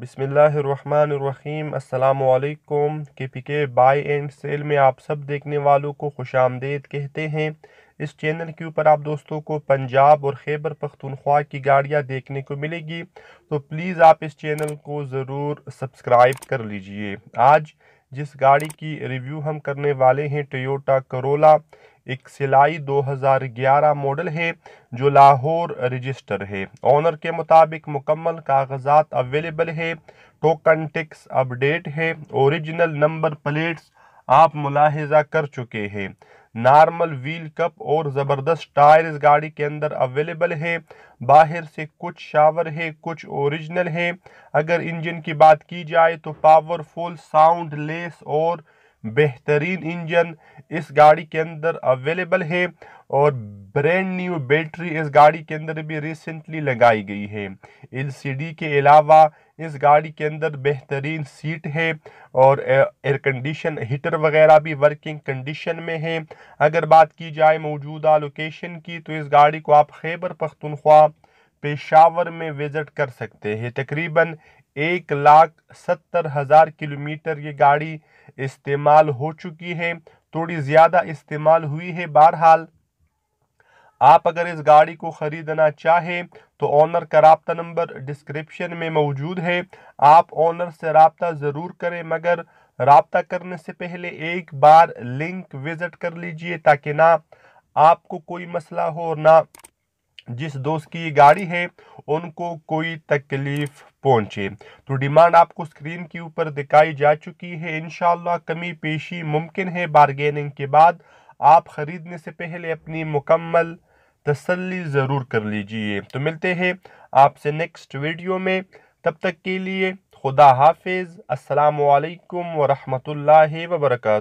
बिसमीम् अल्लाम के पी के बाई एंड सेल में आप सब देखने वालों को खुश आमदेद कहते हैं इस चैनल के ऊपर आप दोस्तों को पंजाब और खैबर पख्तनख्वा की गाड़ियाँ देखने को मिलेगी तो प्लीज़ आप इस चैनल को ज़रूर सब्सक्राइब कर लीजिए आज जिस गाड़ी की रिव्यू हम करने वाले हैं टोयोटा करोला एक सिलाई 2011 मॉडल है जो लाहौर रजिस्टर है ऑनर के मुताबिक मुकम्मल कागजात अवेलेबल है टोकन टिक्स अपडेट है ओरिजिनल नंबर प्लेट्स आप मुलाहजा कर चुके हैं नॉर्मल व्हील कप और ज़बरदस्त टायर इस गाड़ी के अंदर अवेलेबल है बाहर से कुछ शावर है कुछ ओरिजिनल है अगर इंजन की बात की जाए तो पावरफुल साउंड लेस और बेहतरीन इंजन इस गाड़ी के अंदर अवेलेबल है और ब्रांड न्यू बैटरी इस गाड़ी के अंदर भी रिसेंटली लगाई गई है एलसीडी के अलावा इस गाड़ी के अंदर बेहतरीन सीट है और एयर कंडीशन हीटर वगैरह भी वर्किंग कंडीशन में है अगर बात की जाए मौजूदा लोकेशन की तो इस गाड़ी को आप खैबर पख्तनख्वा पेशावर में विज़िट कर सकते हैं तकरीबन एक लाख सत्तर हज़ार किलोमीटर ये गाड़ी इस्तेमाल हो चुकी है थोड़ी ज़्यादा इस्तेमाल हुई है बहरहाल आप अगर इस गाड़ी को ख़रीदना चाहें तो ऑनर का रबता नंबर डिस्क्रिप्शन में मौजूद है आप ऑनर से रबता ज़रूर करें मगर रबता करने से पहले एक बार लिंक विज़िट कर लीजिए ताकि ना आपको कोई मसला हो और ना जिस दोस्त की गाड़ी है उनको कोई तकलीफ पहुंचे तो डिमांड आपको स्क्रीन के ऊपर दिखाई जा चुकी है इन कमी पेशी मुमकिन है बारगेनिंग के बाद आप ख़रीदने से पहले अपनी मुकम्मल तसल्ली ज़रूर कर लीजिए तो मिलते हैं आपसे नेक्स्ट वीडियो में तब तक के लिए खुदा हाफिज़ असलकम वरहमल वर्का